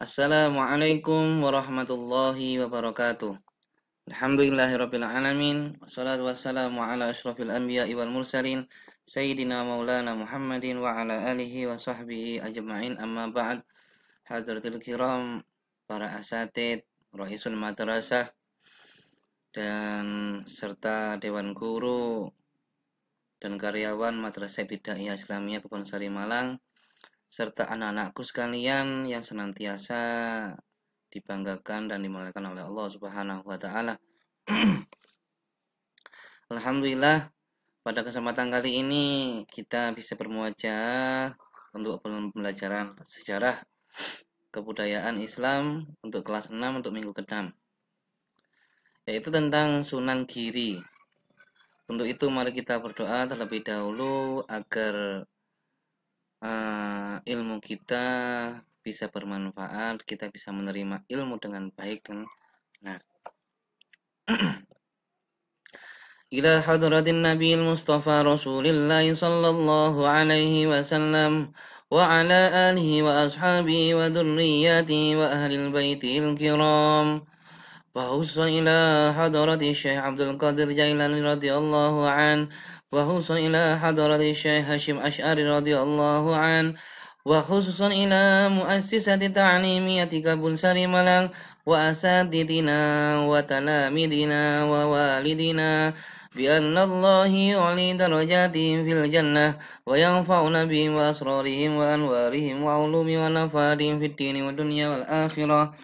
Assalamualaikum warahmatullahi wabarakatuh. Alhamdulillahirabbil alamin. Wassalatu wassalamu ala asyrafil anbiya wal mursalin sayyidina maulana Muhammadin wa ala alihi wa sahbihi ajma'in. Amma ba'd. Hadratul kiram, para asatid, raisul madrasah dan serta dewan guru dan karyawan Madrasah Bidaiyah Islamiyah Kebon Sari Malang serta anak-anakku sekalian yang senantiasa dibanggakan dan dimuliakan oleh Allah Subhanahu wa taala. Alhamdulillah pada kesempatan kali ini kita bisa bermuajah untuk pembelajaran sejarah kebudayaan Islam untuk kelas 6 untuk minggu ke-6 yaitu tentang Sunan Giri. Untuk itu mari kita berdoa terlebih dahulu agar uh, ilmu kita bisa bermanfaat, kita bisa menerima ilmu dengan baik dan benar. إلى حضرة النبي المصطفى رسول الله صلى الله عليه وسلم وعلى آله وأصحابه وذرياته وأهل البيت الكرام وحوص إلى حضرة الشيخ عبد القادر جيلاني رضي الله عنه وحوص إلى حضرة الشيخ هشيم أشعري رضي الله عنه وخصوصا إلى مؤسسة تعليمية كبنسر ملك وأساتذتنا وتلاميذنا ووالدنا بأن الله يعلي درجاتهم في الجنة وينفعنا بهم وأسرارهم وأنوارهم وعلوم ونفادهم في الدين والدنيا والآخرة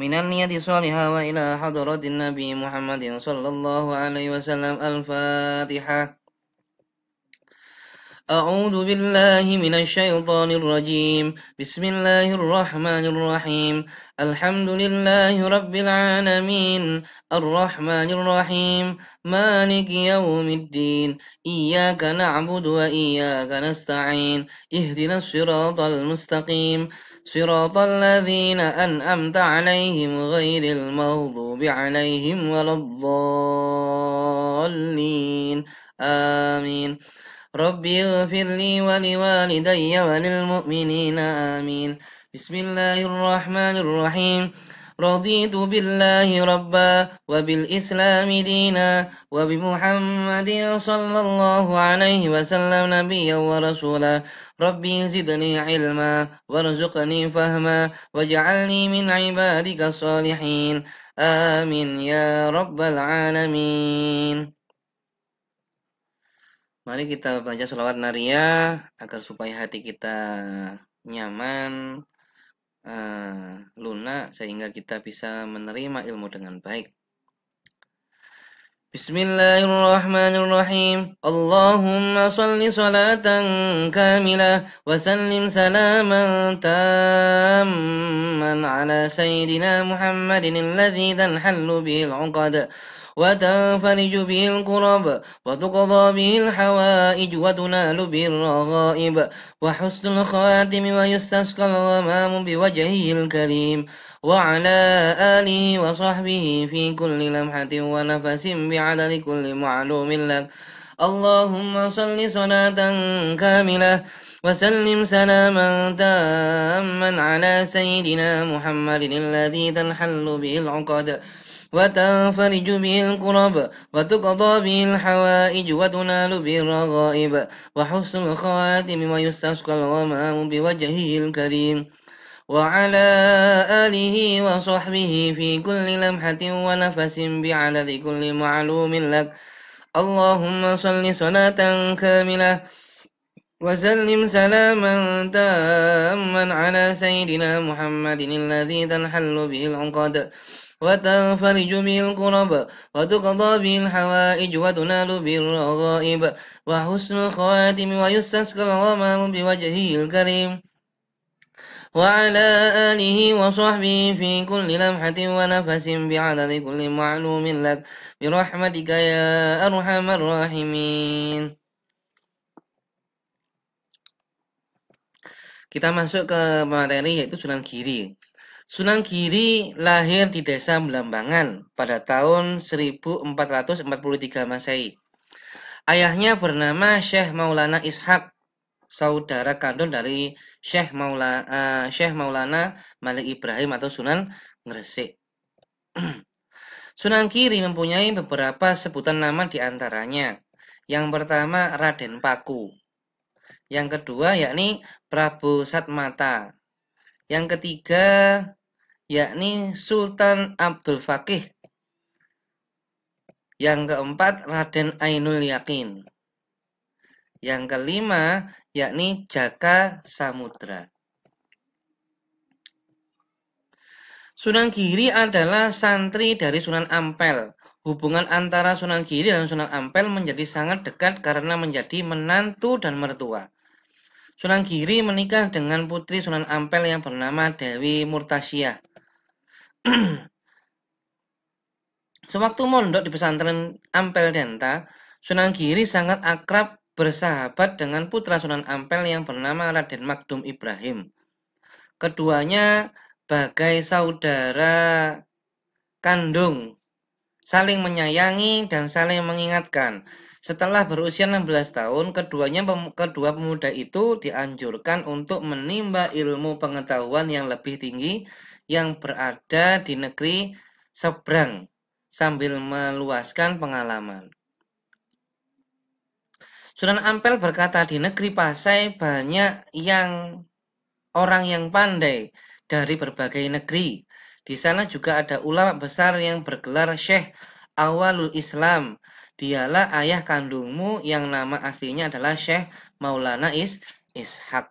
من النية الصالحة وإلى حضرة النبي محمد صلى الله عليه وسلم الفاتحة أعوذ بالله من الشيطان الرجيم بسم الله الرحمن الرحيم الحمد لله رب العالمين الرحمن الرحيم مالك يوم الدين إياك نعبد وإياك نستعين اهدنا الصراط المستقيم صراط الذين أنأمت عليهم غير المغضوب عليهم ولا الضالين آمين رب اغفر لي ولوالدي وللمؤمنين آمين بسم الله الرحمن الرحيم رضيت بالله ربا وبالإسلام دينا وبمحمد صلى الله عليه وسلم نبيا ورسولا ربي زدني علما وارزقني فهما واجعلني من عبادك الصالحين آمين يا رب العالمين Mari kita baca sholawat naria agar supaya hati kita nyaman, uh, lunak sehingga kita bisa menerima ilmu dengan baik. Bismillahirrahmanirrahim. Allahumma salli salatan kamilah wa sallim salaman tamman ala sayyidina Muhammadin alladhi tanhallu bihil uqad. وتنفرج به الكرب وتقضى به الحوائج وتنال به الرغائب وحسن الخواتم ويستسقى الغمام بوجهه الكريم وعلى آله وصحبه في كل لمحة ونفس بعدد كل معلوم لك اللهم صل صلاة كاملة وسلم سلاما تاما على سيدنا محمد الذي تنحل به العقد وتنفرج به الكرب وتقضى به الحوائج وتنال به الرغائب وحسن الخواتم ويستسقى الغمام بوجهه الكريم وعلى آله وصحبه في كل لمحة ونفس بعدد كل معلوم لك اللهم صل صلاة كاملة وسلم سلاما تاما على سيدنا محمد الذي تنحل به العقد وتنفرج به وتقضى به الحوائج وتنال به الرغائب وحسن الخواتم ويستسقى الغمام بوجهه الكريم وعلى آله وصحبه في كل لمحة ونفس بعدد كل معلوم لك برحمتك يا أرحم الراحمين Kita masuk ke materi yaitu sunan kiri. Sunan Giri lahir di desa Belambangan pada tahun 1443 Masehi. Ayahnya bernama Syekh Maulana Ishak, saudara kandung dari Syekh Maulana, uh, eh, Syekh Maulana Malik Ibrahim atau Sunan Gresik. Sunan Giri mempunyai beberapa sebutan nama di antaranya. Yang pertama Raden Paku. Yang kedua yakni Prabu Satmata. Yang ketiga yakni Sultan Abdul Fakih. Yang keempat Raden Ainul Yakin. Yang kelima yakni Jaka Samudra. Sunan Giri adalah santri dari Sunan Ampel. Hubungan antara Sunan Giri dan Sunan Ampel menjadi sangat dekat karena menjadi menantu dan mertua. Sunan Giri menikah dengan putri Sunan Ampel yang bernama Dewi Murtasyah. Sewaktu mondok di pesantren Ampel Denta, Sunan Giri sangat akrab bersahabat dengan putra Sunan Ampel yang bernama Raden Makdum Ibrahim. Keduanya bagai saudara kandung, saling menyayangi dan saling mengingatkan. Setelah berusia 16 tahun, keduanya kedua pemuda itu dianjurkan untuk menimba ilmu pengetahuan yang lebih tinggi yang berada di negeri seberang sambil meluaskan pengalaman. Sunan Ampel berkata di negeri Pasai banyak yang orang yang pandai dari berbagai negeri. Di sana juga ada ulama besar yang bergelar Syekh Awalul Islam. Dialah ayah kandungmu yang nama aslinya adalah Syekh Maulana Is Ishak.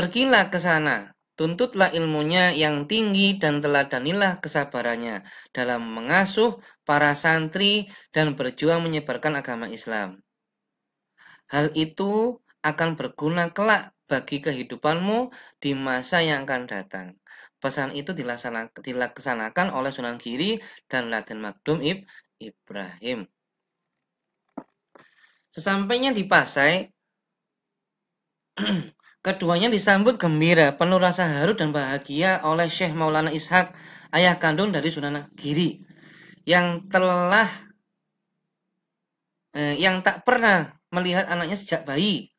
Pergilah ke sana, tuntutlah ilmunya yang tinggi dan teladanilah kesabarannya dalam mengasuh para santri dan berjuang menyebarkan agama Islam. Hal itu akan berguna kelak bagi kehidupanmu di masa yang akan datang. Pesan itu dilaksanakan oleh Sunan Giri dan Raden Magdum Ib Ibrahim. Sesampainya di Pasai, Keduanya disambut gembira, penuh rasa haru dan bahagia oleh Syekh Maulana Ishak, ayah kandung dari Sunan Giri, yang telah eh, yang tak pernah melihat anaknya sejak bayi.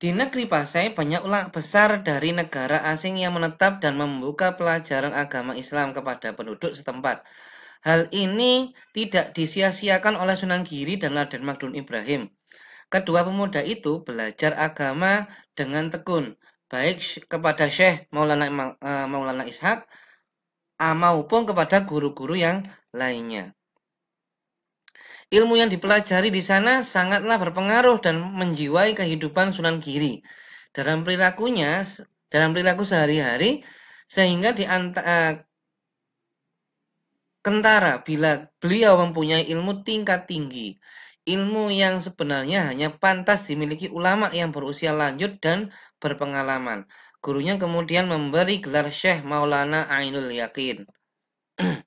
Di negeri Pasai banyak ulama besar dari negara asing yang menetap dan membuka pelajaran agama Islam kepada penduduk setempat. Hal ini tidak disia-siakan oleh Sunan Giri dan Raden Magdun Ibrahim Kedua pemuda itu belajar agama dengan tekun, baik kepada Syekh Maulana, eh, Maulana Ishak maupun kepada guru-guru yang lainnya. Ilmu yang dipelajari di sana sangatlah berpengaruh dan menjiwai kehidupan Sunan Giri dalam perilakunya, dalam perilaku sehari-hari, sehingga di antara eh, kentara bila beliau mempunyai ilmu tingkat tinggi ilmu yang sebenarnya hanya pantas dimiliki ulama yang berusia lanjut dan berpengalaman. Gurunya kemudian memberi gelar Syekh Maulana Ainul Yakin.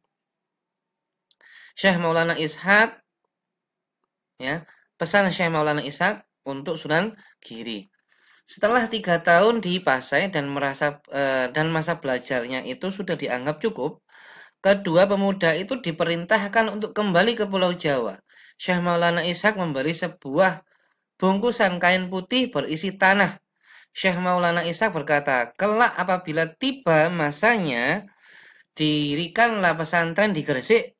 Syekh Maulana Ishaq ya, pesan Syekh Maulana Ishaq untuk Sunan Giri. Setelah tiga tahun di Pasai dan merasa e, dan masa belajarnya itu sudah dianggap cukup, kedua pemuda itu diperintahkan untuk kembali ke Pulau Jawa Syekh Maulana Ishak memberi sebuah bungkusan kain putih berisi tanah. Syekh Maulana Ishak berkata, kelak apabila tiba masanya, dirikanlah pesantren di Gresik.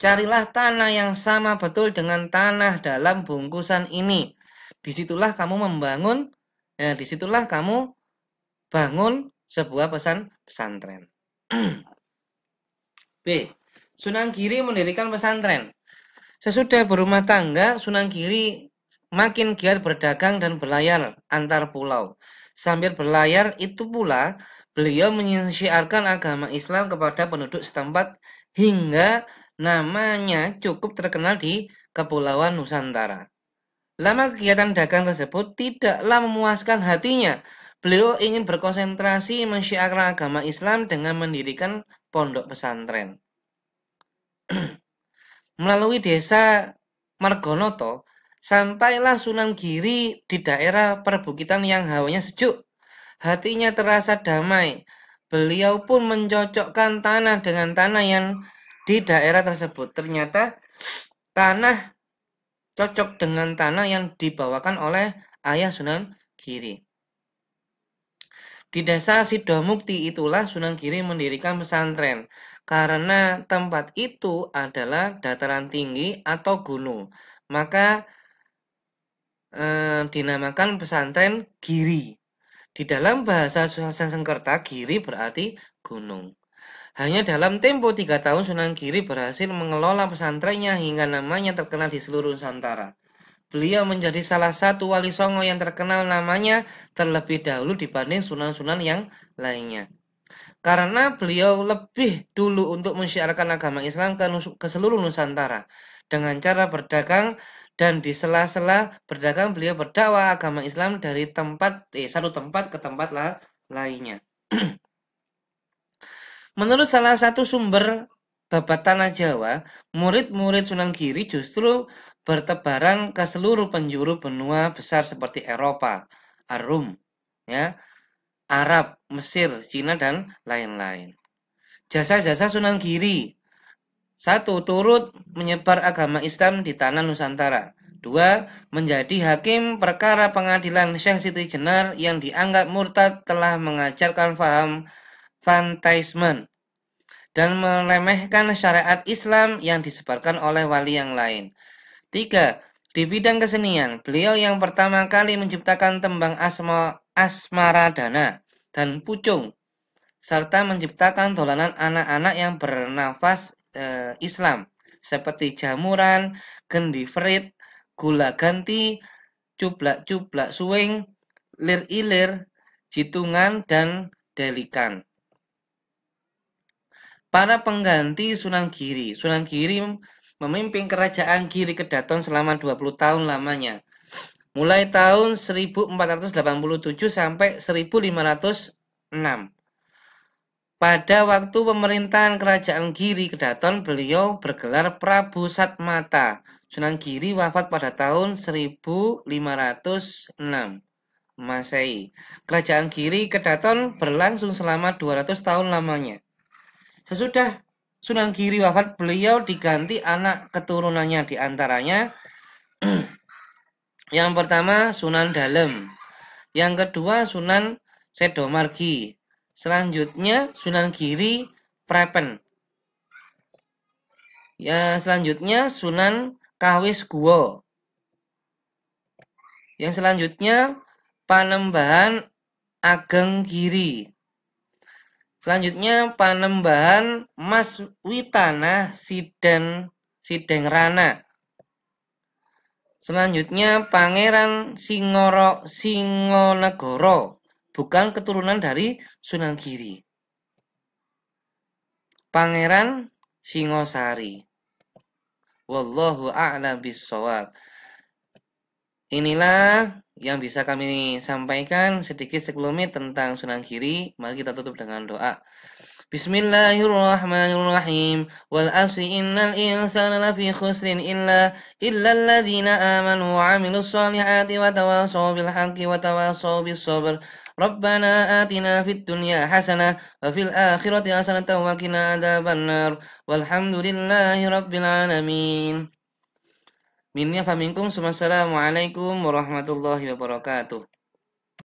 Carilah tanah yang sama betul dengan tanah dalam bungkusan ini. Disitulah kamu membangun, ya, disitulah kamu bangun sebuah pesan pesantren. B. Sunan Giri mendirikan pesantren. Sesudah berumah tangga, Sunan Giri makin giat berdagang dan berlayar antar pulau. Sambil berlayar itu pula, beliau menyiarkan agama Islam kepada penduduk setempat hingga namanya cukup terkenal di Kepulauan Nusantara. Lama kegiatan dagang tersebut tidaklah memuaskan hatinya. Beliau ingin berkonsentrasi mensyiarkan agama Islam dengan mendirikan pondok pesantren. Melalui desa Margonoto, sampailah Sunan Giri di daerah perbukitan yang hawanya sejuk. Hatinya terasa damai. Beliau pun mencocokkan tanah dengan tanah yang di daerah tersebut. Ternyata tanah cocok dengan tanah yang dibawakan oleh ayah Sunan Giri. Di desa Sidomukti itulah Sunan Giri mendirikan pesantren karena tempat itu adalah dataran tinggi atau gunung. Maka eh, dinamakan pesantren Giri. Di dalam bahasa Sengkerta Giri berarti gunung. Hanya dalam tempo tiga tahun Sunan Giri berhasil mengelola pesantrennya hingga namanya terkenal di seluruh Nusantara. Beliau menjadi salah satu wali songo yang terkenal namanya terlebih dahulu dibanding sunan-sunan yang lainnya. Karena beliau lebih dulu untuk menyiarkan agama Islam ke, ke seluruh Nusantara dengan cara berdagang dan di sela-sela berdagang beliau berdakwah agama Islam dari tempat eh, satu tempat ke tempat la, lainnya. Menurut salah satu sumber babat tanah Jawa, murid-murid Sunan Giri justru bertebaran ke seluruh penjuru benua besar seperti Eropa, Arum, ya, Arab, Mesir, Cina dan lain-lain. Jasa-jasa Sunan Giri. Satu, turut menyebar agama Islam di tanah Nusantara. Dua, menjadi hakim perkara pengadilan Syekh Siti Jenar yang dianggap murtad telah mengajarkan faham fantaismen dan meremehkan syariat Islam yang disebarkan oleh wali yang lain. 3. Di bidang kesenian, beliau yang pertama kali menciptakan tembang asma, dana dan Pucung, serta menciptakan dolanan anak-anak yang bernafas e, Islam, seperti jamuran, gendiverit, gula ganti, cublak-cublak suwing, lir-ilir, jitungan, dan delikan. Para pengganti Sunan Giri. Sunan Giri memimpin kerajaan Giri Kedaton selama 20 tahun lamanya. Mulai tahun 1487 sampai 1506. Pada waktu pemerintahan kerajaan Giri Kedaton, beliau bergelar Prabu Satmata. Sunan Giri wafat pada tahun 1506 Masehi. Kerajaan Giri Kedaton berlangsung selama 200 tahun lamanya. Sesudah Sunan Giri wafat, beliau diganti anak keturunannya diantaranya yang pertama Sunan Dalem, yang kedua Sunan Sedomargi, selanjutnya Sunan Giri Prepen. Ya, selanjutnya Sunan Kawis Guo Yang selanjutnya Panembahan Ageng Giri. Selanjutnya Panembahan Mas Witana Siden Sidengrana. Selanjutnya Pangeran Singoro Singonegoro, bukan keturunan dari Sunan Giri. Pangeran Singosari. Wallahu a'lam bissawab. Inilah yang bisa kami sampaikan sedikit sebelumnya tentang sunan kiri. Mari kita tutup dengan doa. Bismillahirrahmanirrahim. Wal asri innal insana lafi khusrin illa illa alladhina amanu wa amilus salihati wa tawasaw bil wa tawasaw bis sabr. ربنا آتنا في الدنيا حسنة وفي الآخرة حسنة وقنا عذاب النار والحمد لله رب العالمين Minnya famingkum. Assalamualaikum warahmatullahi wabarakatuh.